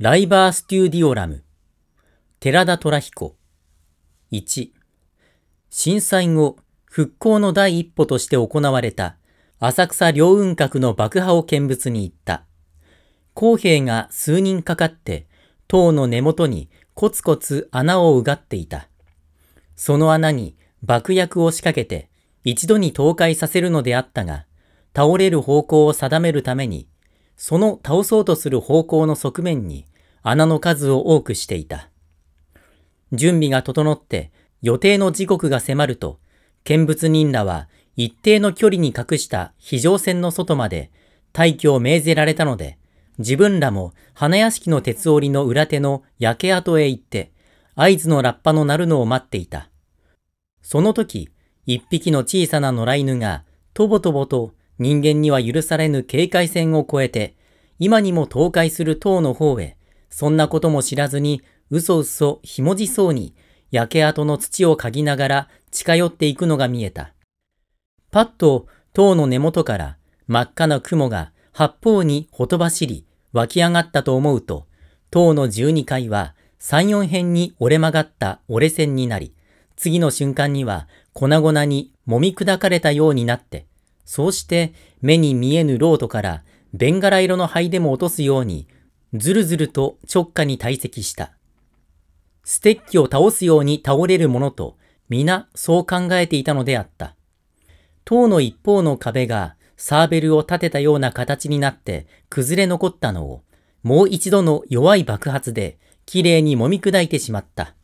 ライバーステューディオラム。寺田虎彦。1。震災後、復興の第一歩として行われた、浅草両雲閣の爆破を見物に行った。公平が数人かかって、塔の根元にコツコツ穴をうがっていた。その穴に爆薬を仕掛けて、一度に倒壊させるのであったが、倒れる方向を定めるために、その倒そうとする方向の側面に穴の数を多くしていた。準備が整って予定の時刻が迫ると、見物人らは一定の距離に隠した非常線の外まで退去を命ぜられたので、自分らも花屋敷の鉄折りの裏手の焼け跡へ行って、合図のラッパの鳴るのを待っていた。その時、一匹の小さな野良犬が、とぼとぼと人間には許されぬ警戒線を越えて、今にも倒壊する塔の方へ、そんなことも知らずに、うそうそひもじそうに、焼け跡の土を嗅ぎながら近寄っていくのが見えた。パッと塔の根元から真っ赤な雲が八方にほとばしり湧き上がったと思うと、塔の十二階は三四辺に折れ曲がった折れ線になり、次の瞬間には粉々に揉み砕かれたようになって、そうして目に見えぬロードからベンガラ色の灰でも落とすように、ずるずると直下に堆積した。ステッキを倒すように倒れるものと、皆そう考えていたのであった。塔の一方の壁がサーベルを立てたような形になって崩れ残ったのを、もう一度の弱い爆発で綺麗に揉み砕いてしまった。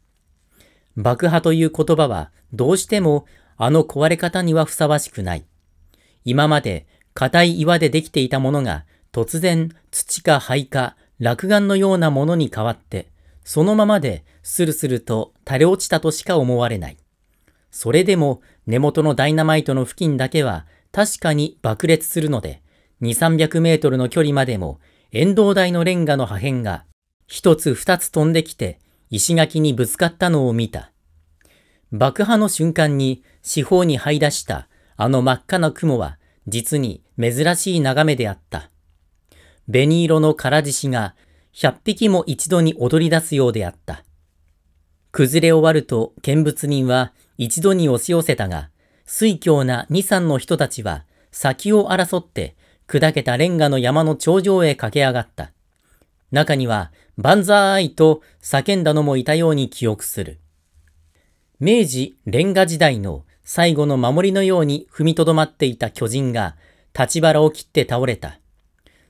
爆破という言葉はどうしてもあの壊れ方にはふさわしくない。今まで硬い岩でできていたものが突然土か灰か落岩のようなものに変わって、そのままでスルスルと垂れ落ちたとしか思われない。それでも根元のダイナマイトの付近だけは確かに爆裂するので、2、300メートルの距離までも沿道台のレンガの破片が一つ二つ飛んできて石垣にぶつかったのを見た。爆破の瞬間に四方に這い出したあの真っ赤な雲は実に珍しい眺めであった。紅色の唐獅子が百匹も一度に踊り出すようであった。崩れ終わると見物人は一度に押し寄せたが、水凶な二三の人たちは先を争って砕けたレンガの山の頂上へ駆け上がった。中には、万歳と叫んだのもいたように記憶する。明治レンガ時代の最後の守りのように踏みとどまっていた巨人が、立腹を切って倒れた。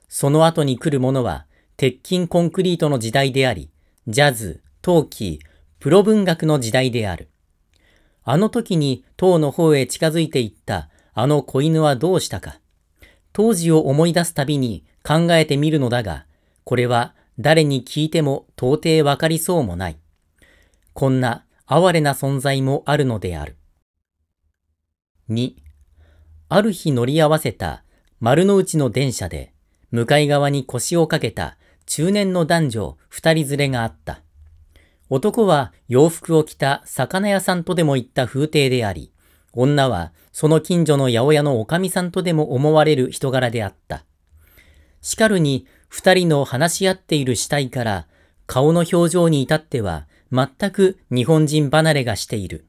その後に来るものは、鉄筋コンクリートの時代であり、ジャズ、トーキー、プロ文学の時代である。あの時に塔の方へ近づいていったあの子犬はどうしたか。当時を思い出すたびに考えてみるのだが、これは誰に聞いても到底わかりそうもない。こんな哀れな存在もあるのである。2、ある日乗り合わせた丸の内の電車で、向かい側に腰をかけた中年の男女二人連れがあった。男は洋服を着た魚屋さんとでも言った風景であり、女はその近所の八百屋のおかみさんとでも思われる人柄であった。しかるに二人の話し合っている死体から、顔の表情に至っては全く日本人離れがしている。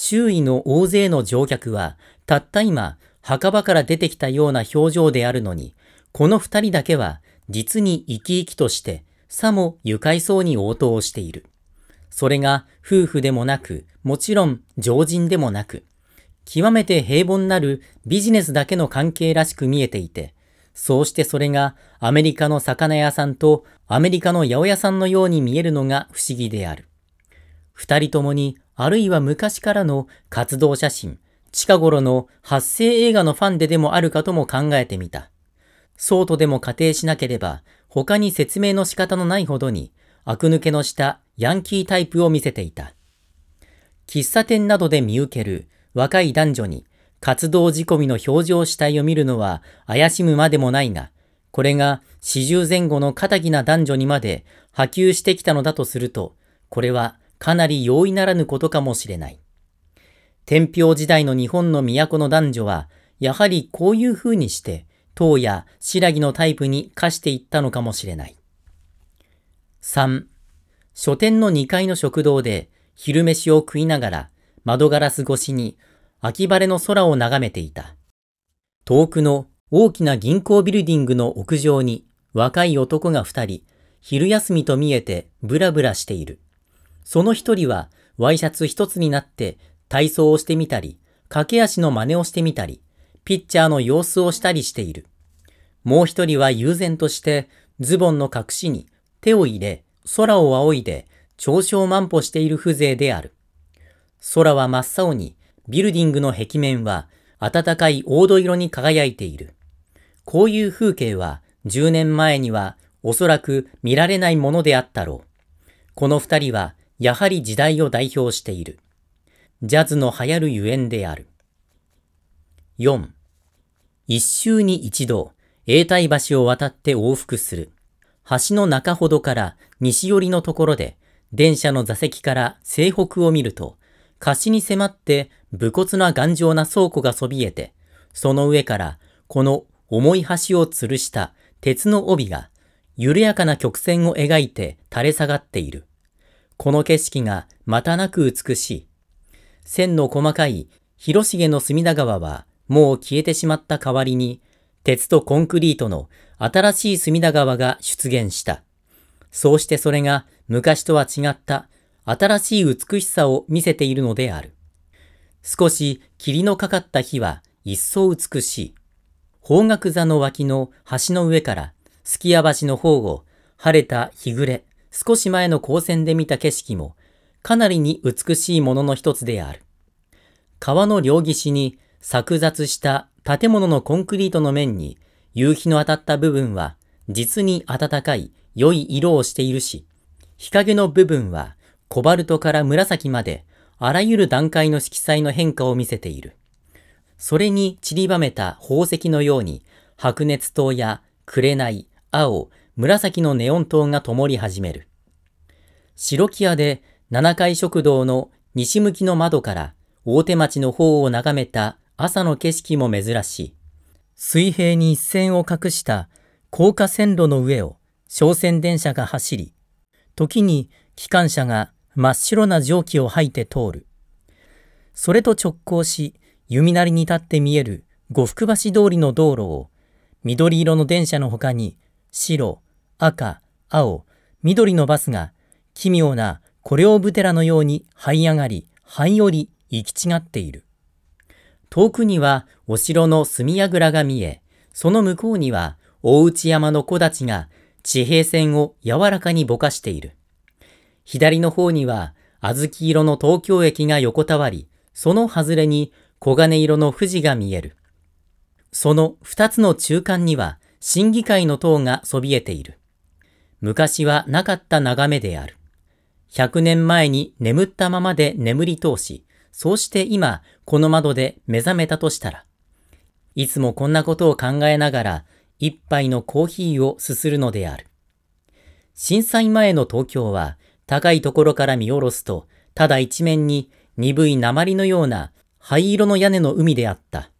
周囲の大勢の乗客は、たった今、墓場から出てきたような表情であるのに、この二人だけは、実に生き生きとして、さも愉快そうに応答をしている。それが夫婦でもなく、もちろん常人でもなく、極めて平凡なるビジネスだけの関係らしく見えていて、そうしてそれがアメリカの魚屋さんとアメリカの八百屋さんのように見えるのが不思議である。二人ともにあるいは昔からの活動写真、近頃の発生映画のファンででもあるかとも考えてみた。そうとでも仮定しなければ、他に説明の仕方のないほどに、悪抜けのしたヤンキータイプを見せていた。喫茶店などで見受ける若い男女に活動仕込みの表情主体を見るのは怪しむまでもないが、これが四十前後の堅気な男女にまで波及してきたのだとすると、これはかなり容易ならぬことかもしれない。天平時代の日本の都の男女は、やはりこういう風にして、唐や白木のタイプに課していったのかもしれない。3、書店の2階の食堂で昼飯を食いながら窓ガラス越しに秋晴れの空を眺めていた。遠くの大きな銀行ビルディングの屋上に若い男が二人、昼休みと見えてブラブラしている。その一人はワイシャツ一つになって体操をしてみたり、駆け足の真似をしてみたり、ピッチャーの様子をしたりしている。もう一人は悠然としてズボンの隠しに手を入れ、空を仰いで長笑を満歩している風情である。空は真っ青に、ビルディングの壁面は暖かい黄土色に輝いている。こういう風景は10年前にはおそらく見られないものであったろう。この二人はやはり時代を代表している。ジャズの流行るゆえんである。4. 一周に一度、永代橋を渡って往復する。橋の中ほどから西寄りのところで、電車の座席から西北を見ると、貸しに迫って武骨な頑丈な倉庫がそびえて、その上からこの重い橋を吊るした鉄の帯が緩やかな曲線を描いて垂れ下がっている。この景色がまたなく美しい。線の細かい広重の隅田川はもう消えてしまった代わりに、鉄とコンクリートの新しい隅田川が出現した。そうしてそれが昔とは違った新しい美しさを見せているのである。少し霧のかかった日は一層美しい。方角座の脇の橋の上から、すきや橋の方を晴れた日暮れ、少し前の光線で見た景色も、かなりに美しいものの一つである。川の両岸に作雑した建物のコンクリートの面に夕日の当たった部分は実に暖かい良い色をしているし、日陰の部分はコバルトから紫まであらゆる段階の色彩の変化を見せている。それに散りばめた宝石のように白熱灯や紅、青、紫のネオン灯が灯り始める。白木屋で7階食堂の西向きの窓から大手町の方を眺めた朝の景色も珍しい。水平に一線を隠した高架線路の上を商船電車が走り、時に機関車が真っ白な蒸気を吐いて通る。それと直行し、弓なりに立って見える呉服橋通りの道路を、緑色の電車のほかに、白、赤、青、緑のバスが奇妙なコレオブテラのように這い上がり、這い降り、行き違っている。遠くにはお城の隅櫓が見え、その向こうには大内山の木立が地平線を柔らかにぼかしている。左の方には小豆色の東京駅が横たわり、その外れに黄金色の富士が見える。その二つの中間には審議会の塔がそびえている。昔はなかった眺めである。100年前に眠ったままで眠り通し、そうして今、この窓で目覚めたとしたら、いつもこんなことを考えながら、一杯のコーヒーをすするのである。震災前の東京は、高いところから見下ろすと、ただ一面に鈍い鉛のような灰色の屋根の海であった。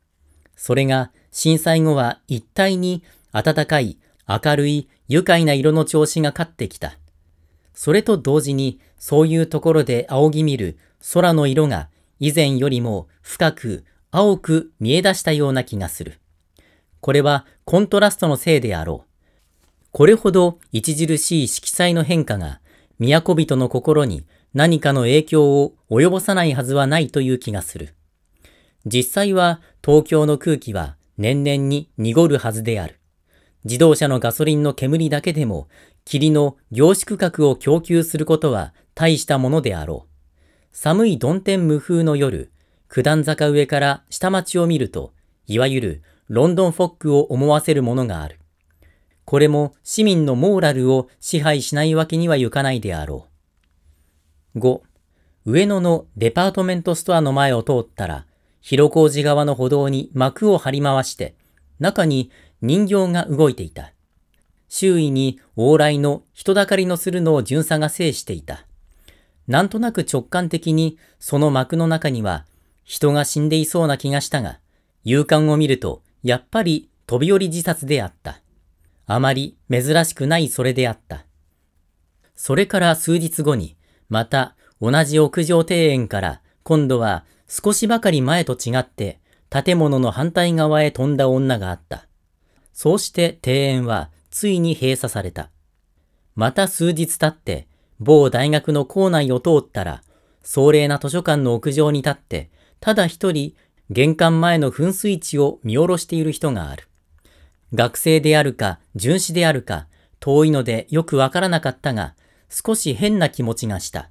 それが震災後は一体に暖かい明るい愉快な色の調子が勝ってきた。それと同時に、そういうところで仰ぎ見る空の色が以前よりも深く青く見え出したような気がする。これはコントラストのせいであろう。これほど著しい色彩の変化が、都人の心に何かの影響を及ぼさないはずはないという気がする。実際は東京の空気は年々に濁るはずである。自動車のガソリンの煙だけでも霧の凝縮核を供給することは大したものであろう。寒い曇天無風の夜、九段坂上から下町を見ると、いわゆるロンドンフォックを思わせるものがある。これも市民のモーラルを支配しないわけにはいかないであろう。5. 上野のデパートメントストアの前を通ったら、広小路側の歩道に幕を張り回して、中に人形が動いていた。周囲に往来の人だかりのするのを巡査が制していた。なんとなく直感的にその幕の中には人が死んでいそうな気がしたが、勇敢を見るとやっぱり飛び降り自殺であった。あまり珍しくないそれであった。それから数日後に、また同じ屋上庭園から今度は少しばかり前と違って建物の反対側へ飛んだ女があった。そうして庭園はついに閉鎖された。また数日経って、某大学の校内を通ったら、壮麗な図書館の屋上に立って、ただ一人、玄関前の噴水地を見下ろしている人がある。学生であるか、巡視であるか、遠いのでよくわからなかったが、少し変な気持ちがした。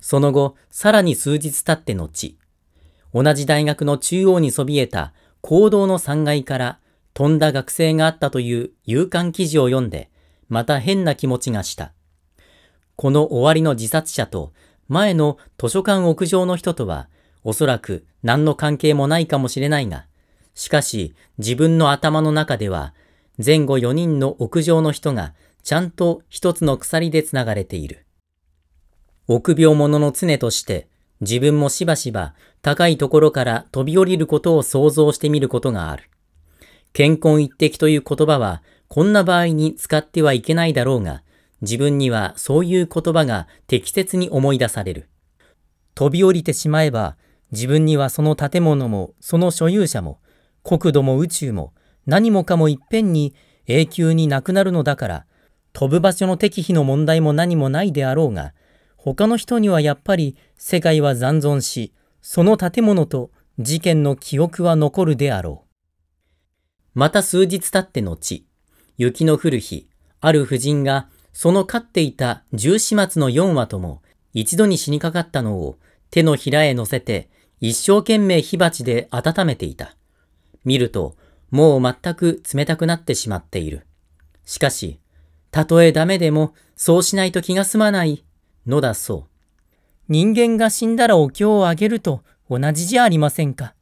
その後、さらに数日経って後、同じ大学の中央にそびえた行動の3階から飛んだ学生があったという勇敢記事を読んで、また変な気持ちがした。この終わりの自殺者と前の図書館屋上の人とは、おそらく何の関係もないかもしれないが、しかし自分の頭の中では、前後4人の屋上の人がちゃんと一つの鎖で繋がれている。臆病者の常として、自分もしばしば高いところから飛び降りることを想像してみることがある。健康一滴という言葉は、こんな場合に使ってはいけないだろうが、自分にはそういう言葉が適切に思い出される。飛び降りてしまえば、自分にはその建物も、その所有者も、国土も宇宙も、何もかもいっぺんに永久になくなるのだから、飛ぶ場所の適否の問題も何もないであろうが、他の人にはやっぱり世界は残存し、その建物と事件の記憶は残るであろう。また数日経って後、雪の降る日、ある婦人が、その飼っていた十四末の四羽とも、一度に死にかかったのを手のひらへ乗せて、一生懸命火鉢で温めていた。見ると、もう全く冷たくなってしまっている。しかし、たとえダメでも、そうしないと気が済まない、のだそう。人間が死んだらお経をあげると同じじゃありませんか。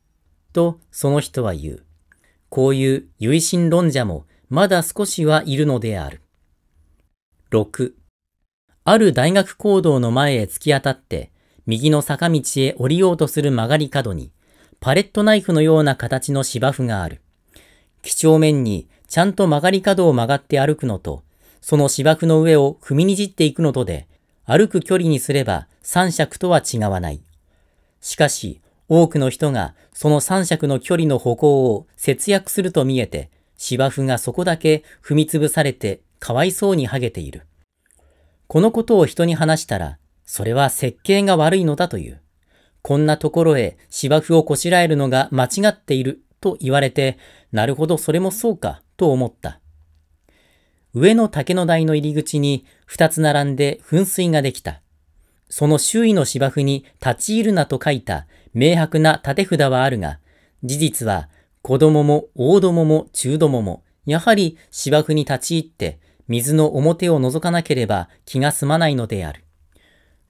と、その人は言う。こういう唯心論者もまだ少しはいるのである。6. ある大学講堂の前へ突き当たって、右の坂道へ降りようとする曲がり角に、パレットナイフのような形の芝生がある。几帳面にちゃんと曲がり角を曲がって歩くのと、その芝生の上を踏みにじっていくのとで、歩く距離にすれば三尺とは違わない。しかし、多くの人がその三尺の距離の歩行を節約すると見えて、芝生がそこだけ踏みつぶされてかわいそうに剥げている。このことを人に話したら、それは設計が悪いのだという。こんなところへ芝生をこしらえるのが間違っていると言われて、なるほどそれもそうかと思った。上の竹の台の入り口に2つ並んで噴水ができた。その周囲の芝生に立ち入るなと書いた明白な立て札はあるが、事実は子供も大どもも中どもも、やはり芝生に立ち入って水の表を覗かなければ気が済まないのである。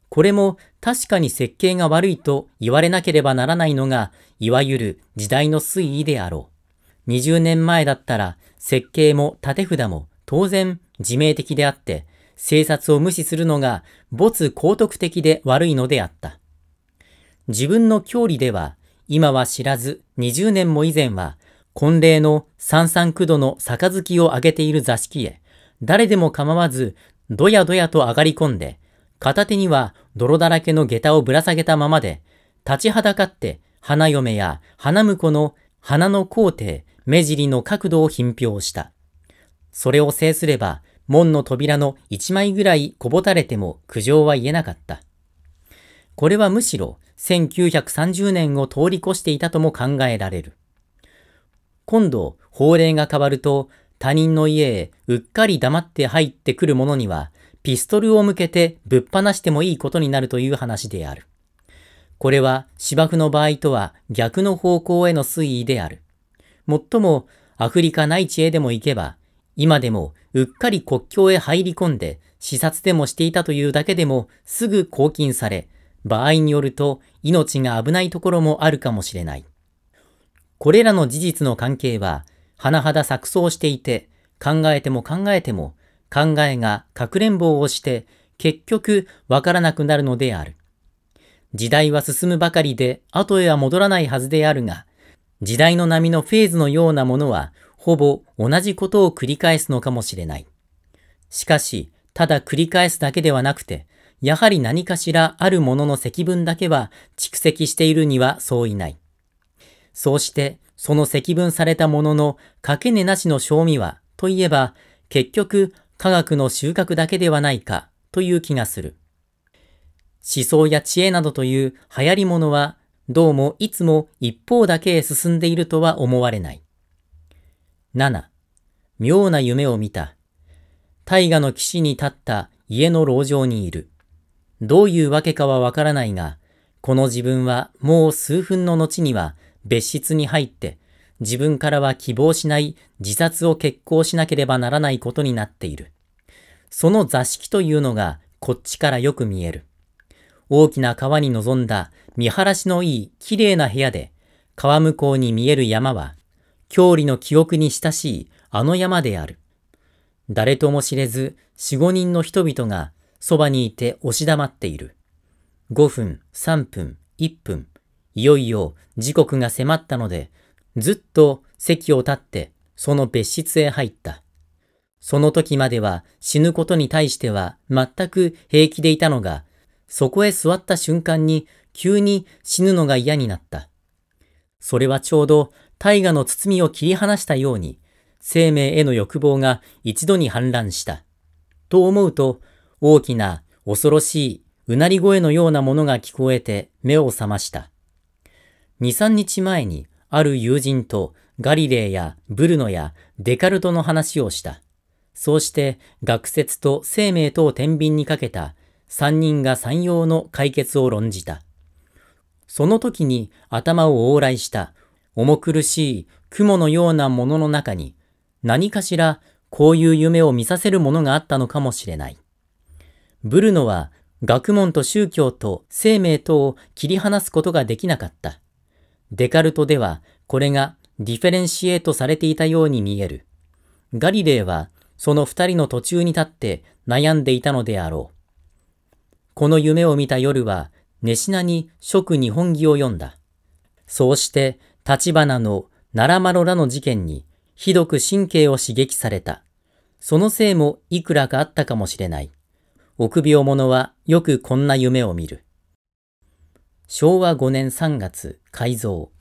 これも確かに設計が悪いと言われなければならないのが、いわゆる時代の推移であろう。20年前だったら設計も立て札も当然自命的であって、政策を無視するのが没高徳的で悪いのであった。自分の郷里では、今は知らず20年も以前は、婚礼の三三九度の杯をあげている座敷へ、誰でも構わず、どやどやと上がり込んで、片手には泥だらけの下駄をぶら下げたままで、立ちはだかって花嫁や花婿の花の皇帝、目尻の角度を品評した。それを制すれば、門の扉の一枚ぐらいこぼたれても苦情は言えなかった。これはむしろ1930年を通り越していたとも考えられる。今度、法令が変わると、他人の家へうっかり黙って入ってくる者には、ピストルを向けてぶっ放してもいいことになるという話である。これは芝生の場合とは逆の方向への推移である。もっとも、アフリカ内地へでも行けば、今でもうっかり国境へ入り込んで視察でもしていたというだけでもすぐ拘禁され、場合によると命が危ないところもあるかもしれない。これらの事実の関係は、甚だ錯綜していて、考えても考えても、考えがかくれんぼをして、結局わからなくなるのである。時代は進むばかりで、後へは戻らないはずであるが、時代の波のフェーズのようなものは、ほぼ同じことを繰り返すのかもしれない。しかし、ただ繰り返すだけではなくて、やはり何かしらあるものの積分だけは蓄積しているには相違ない。そうして、その積分されたものの掛け値なしの賞味は、といえば、結局、科学の収穫だけではないか、という気がする。思想や知恵などという流行り物は、どうもいつも一方だけへ進んでいるとは思われない。7. 妙な夢を見た。大河の岸に立った家の牢城にいる。どういうわけかはわからないが、この自分はもう数分の後には別室に入って、自分からは希望しない自殺を決行しなければならないことになっている。その座敷というのがこっちからよく見える。大きな川に臨んだ見晴らしのいい綺麗な部屋で、川向こうに見える山は、郷里の記憶に親しいあの山である。誰とも知れず四五人の人々がそばにいて押し黙っている。5分、3分、1分、いよいよ時刻が迫ったので、ずっと席を立ってその別室へ入った。その時までは死ぬことに対しては全く平気でいたのが、そこへ座った瞬間に急に死ぬのが嫌になった。それはちょうど大河の包みを切り離したように、生命への欲望が一度に氾濫した。と思うと、大きな、恐ろしい、うなり声のようなものが聞こえて目を覚ました。2、3日前に、ある友人とガリレーやブルノやデカルトの話をした。そうして学説と生命とを天秤にかけた三人が三様の解決を論じた。その時に頭を往来した重苦しい雲のようなものの中に何かしらこういう夢を見させるものがあったのかもしれない。ブルノは学問と宗教と生命とを切り離すことができなかった。デカルトではこれがディフェレンシエートされていたように見える。ガリレイはその二人の途中に立って悩んでいたのであろう。この夢を見た夜は、寝品にに君日本儀を読んだ。そうして、立花のナラマロらの事件に、ひどく神経を刺激された。そのせいもいくらかあったかもしれない。臆病者はよくこんな夢を見る。昭和5年3月改造。